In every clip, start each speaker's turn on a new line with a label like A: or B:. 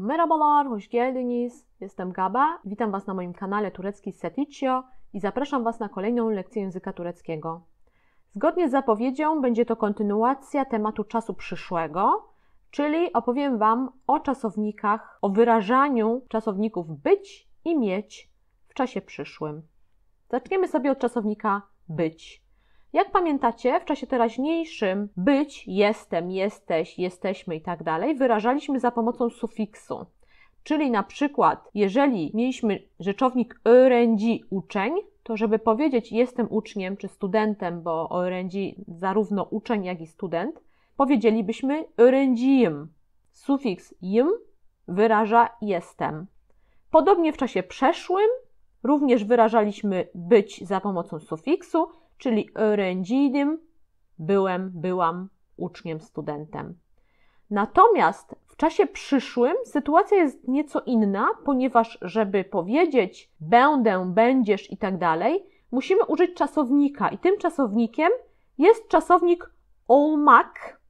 A: Merhabalar, hoş geldiniz. Jestem Gaba. Witam Was na moim kanale Turecki Seticio i zapraszam Was na kolejną lekcję języka tureckiego. Zgodnie z zapowiedzią będzie to kontynuacja tematu czasu przyszłego, czyli opowiem Wam o czasownikach, o wyrażaniu czasowników być i mieć w czasie przyszłym. Zaczniemy sobie od czasownika być. Jak pamiętacie, w czasie teraźniejszym być, jestem, jesteś, jesteśmy i tak dalej wyrażaliśmy za pomocą sufiksu. Czyli na przykład, jeżeli mieliśmy rzeczownik orędzi uczeń, to żeby powiedzieć jestem uczniem czy studentem, bo orędzi zarówno uczeń, jak i student, powiedzielibyśmy orędzim. Sufiks im wyraża jestem. Podobnie w czasie przeszłym również wyrażaliśmy być za pomocą sufiksu, czyli orędzinem, byłem, byłam uczniem, studentem. Natomiast w czasie przyszłym sytuacja jest nieco inna, ponieważ żeby powiedzieć będę, będziesz i tak dalej, musimy użyć czasownika i tym czasownikiem jest czasownik olmak,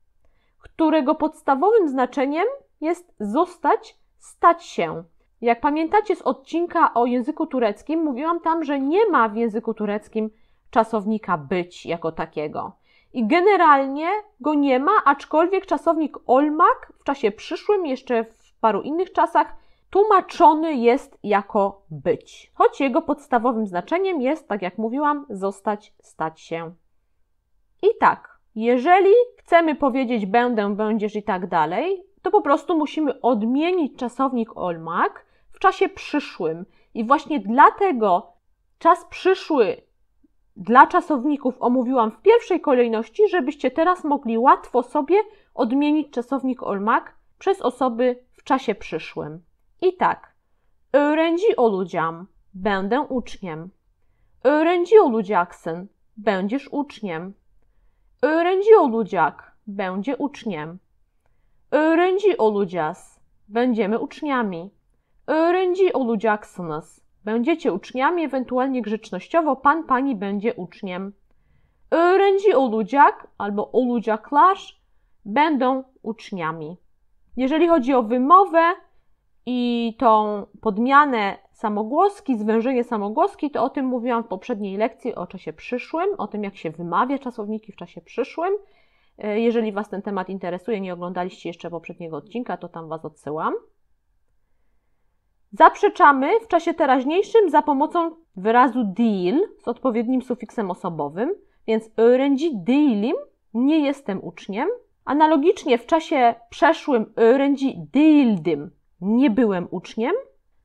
A: którego podstawowym znaczeniem jest zostać, stać się. Jak pamiętacie z odcinka o języku tureckim, mówiłam tam, że nie ma w języku tureckim czasownika być jako takiego. I generalnie go nie ma, aczkolwiek czasownik olmak w czasie przyszłym, jeszcze w paru innych czasach, tłumaczony jest jako być. Choć jego podstawowym znaczeniem jest, tak jak mówiłam, zostać, stać się. I tak, jeżeli chcemy powiedzieć będę, będziesz i tak dalej, to po prostu musimy odmienić czasownik olmak w czasie przyszłym. I właśnie dlatego czas przyszły dla czasowników omówiłam w pierwszej kolejności, żebyście teraz mogli łatwo sobie odmienić czasownik olmak przez osoby w czasie przyszłym. I tak. o ludziam. Będę uczniem. o olacaksın. Będziesz uczniem. o ludziak. Będzie uczniem. o ludzias. Będziemy uczniami. o olacaksınız. Będziecie uczniami, ewentualnie grzecznościowo pan, pani będzie uczniem. o ludziak, albo olacaklar będą uczniami. Jeżeli chodzi o wymowę i tą podmianę samogłoski, zwężenie samogłoski, to o tym mówiłam w poprzedniej lekcji o czasie przyszłym, o tym jak się wymawia czasowniki w czasie przyszłym. E, jeżeli Was ten temat interesuje, nie oglądaliście jeszcze poprzedniego odcinka, to tam Was odsyłam. Zaprzeczamy w czasie teraźniejszym za pomocą wyrazu deal z odpowiednim sufiksem osobowym, więc öğrenci dealim, nie jestem uczniem. Analogicznie w czasie przeszłym öğrenci değildim, nie byłem uczniem.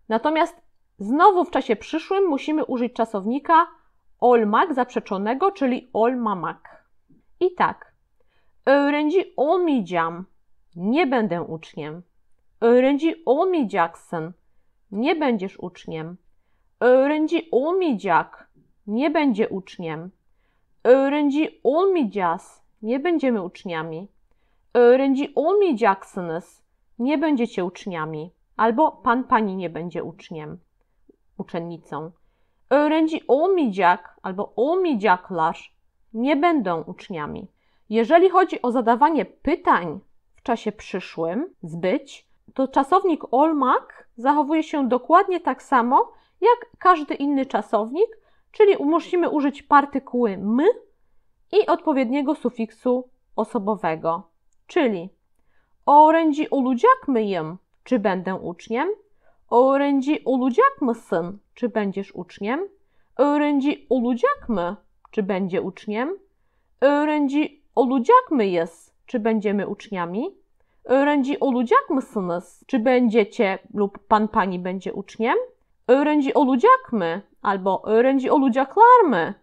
A: Natomiast znowu w czasie przyszłym musimy użyć czasownika olmak zaprzeczonego, czyli olmamak. I tak. Öğrenci olmidziam Nie będę uczniem. Öğrenci olmayacaksın nie będziesz uczniem. Rędzi olmayacak, nie będzie uczniem. Rędzi olmayacağız, nie będziemy uczniami. Rędzi olmayacaksınız, nie będziecie uczniami. Albo pan, pani nie będzie uczniem, uczennicą. Rędzi olmayacak albo olmayacaklar nie będą uczniami. Jeżeli chodzi o zadawanie pytań w czasie przyszłym, zbyć, to czasownik olmak zachowuje się dokładnie tak samo jak każdy inny czasownik, czyli musimy użyć partykuły m i odpowiedniego sufiksu osobowego, czyli öğrenci olacak myjem, czy będę uczniem, ludziak my syn, czy będziesz uczniem, u ludziak my, czy będzie uczniem, ludziak my jest, czy będziemy uczniami, Öğrenci olacak mısınız? Czy będziecie lub pan pani będzie uczniem? Öğrenci olacak mı? Albo öğrenci olacaklar mı?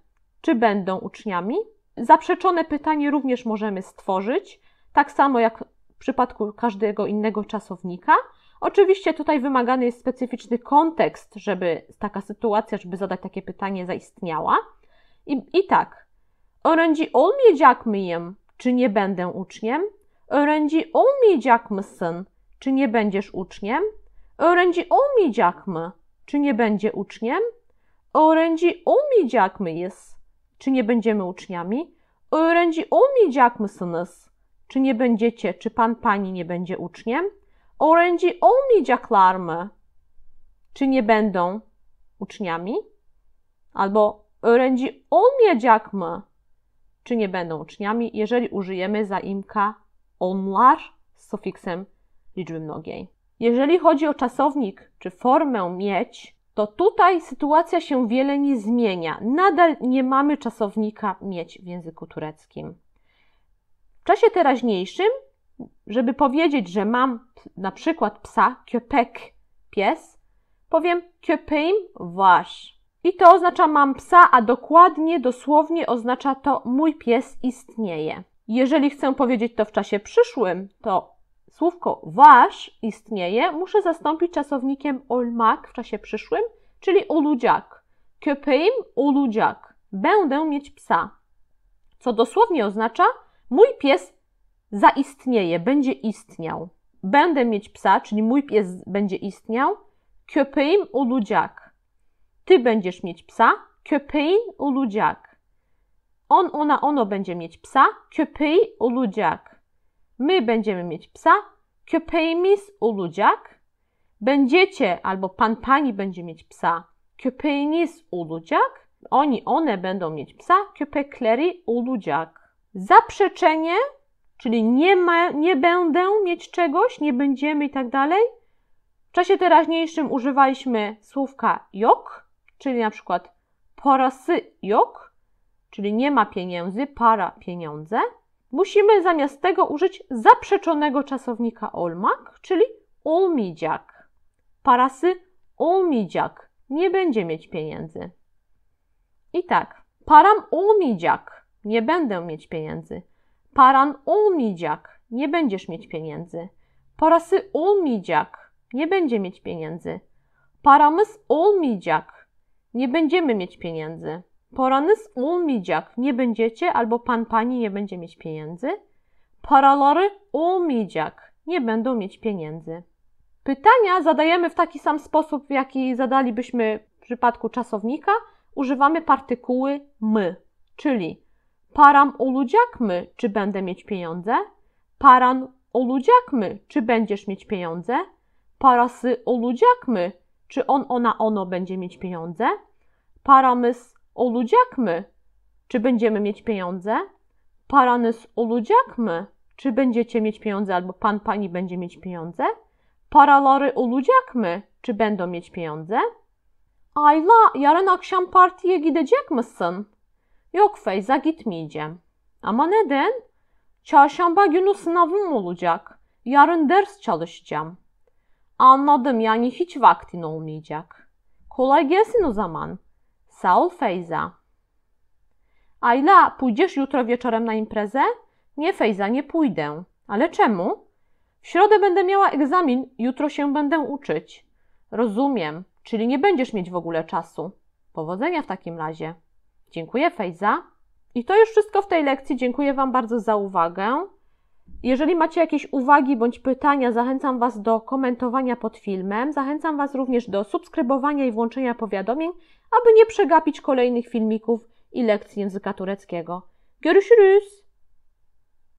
A: Czy będą uczniami? Zaprzeczone pytanie również możemy stworzyć, tak samo jak w przypadku każdego innego czasownika. Oczywiście tutaj wymagany jest specyficzny kontekst, żeby taka sytuacja, żeby zadać takie pytanie zaistniała. I, i tak, öğrenci olmayacak myjem, Czy nie będę uczniem? Öğrenci olmayacak mısın? Czy nie będziesz uczniem? Öğrenci olmayacak mı? Czy nie będzie uczniem? Öğrenci olmayacak mıyız? Czy nie będziemy uczniami? Öğrenci olmayacak mısınız? Czy nie będziecie, czy pan, pani nie będzie uczniem? Öğrenci olmayacaklar mı? Czy nie będą uczniami? Albo öğrenci olmayacak mı? Czy nie będą uczniami, jeżeli użyjemy zaimka onlar z sufiksem liczby mnogiej. Jeżeli chodzi o czasownik czy formę mieć, to tutaj sytuacja się wiele nie zmienia. Nadal nie mamy czasownika mieć w języku tureckim. W czasie teraźniejszym, żeby powiedzieć, że mam na przykład psa, köpek, pies, powiem köpeğim wasz. I to oznacza mam psa, a dokładnie, dosłownie oznacza to mój pies istnieje. Jeżeli chcę powiedzieć to w czasie przyszłym, to słówko wasz istnieje, muszę zastąpić czasownikiem olmak w czasie przyszłym, czyli oludziak. Köpeğim oludziak. Będę mieć psa. Co dosłownie oznacza, mój pies zaistnieje, będzie istniał. Będę mieć psa, czyli mój pies będzie istniał. Köpeğim oludziak. Ty będziesz mieć psa. Köpeğin oludziak. On, ona, ono będzie mieć psa. Köpeği olacak. My będziemy mieć psa. Köpeğimiz olacak. Będziecie albo pan, pani będzie mieć psa. Köpeğiniz olacak. Oni, one będą mieć psa. Köpekleri olacak. Zaprzeczenie, czyli nie, ma, nie będę mieć czegoś, nie będziemy i tak dalej. W czasie teraźniejszym używaliśmy słówka jok, czyli na przykład porasy jok czyli nie ma pieniędzy, para pieniądze, musimy zamiast tego użyć zaprzeczonego czasownika olmak, czyli olmidziak. Parasy olmidziak nie będzie mieć pieniędzy. I tak, param olmidziak, nie będę mieć pieniędzy. Paran olmidziak, nie będziesz mieć pieniędzy. Parasy olmidziak, nie będzie mieć pieniędzy. Paramız olmayacak. Nie będziemy mieć pieniędzy. Paranız olmayacak. Nie będziecie albo pan pani nie będzie mieć pieniędzy. Paraları olmayacak. Nie będą mieć pieniędzy. Pytania zadajemy w taki sam sposób, w jaki zadalibyśmy w przypadku czasownika. Używamy partykuły my, czyli param uludziak my, czy będę mieć pieniądze? Paran uludziak my, czy będziesz mieć pieniądze? Parasy uludziak my, czy on, ona, ono będzie mieć pieniądze? Paramız olacak mı? Czy będziemy mieć pieniądze? Paranız olacak mı? Czy będziecie mieć pieniądze albo pan, pani będzie mieć pieniądze? Paraları olacak mı? Czy będą mieć pieniądze? Ayla yarın akşam partiye gidecek misin? Yok Feyza gitmeyeceğim. Ama neden? Çarşamba günü sınavım olacak. Yarın ders çalışacağım. Anladım yani hiç vaktin olmayacak. Kolay gelsin o zaman.'' Saul-Fejza. Ajla, pójdziesz jutro wieczorem na imprezę? Nie, Fejza, nie pójdę. Ale czemu? W środę będę miała egzamin, jutro się będę uczyć. Rozumiem, czyli nie będziesz mieć w ogóle czasu. Powodzenia w takim razie. Dziękuję, Fejza. I to już wszystko w tej lekcji. Dziękuję Wam bardzo za uwagę. Jeżeli macie jakieś uwagi bądź pytania, zachęcam Was do komentowania pod filmem. Zachęcam Was również do subskrybowania i włączenia powiadomień, aby nie przegapić kolejnych filmików i lekcji języka tureckiego. Görüşürüz!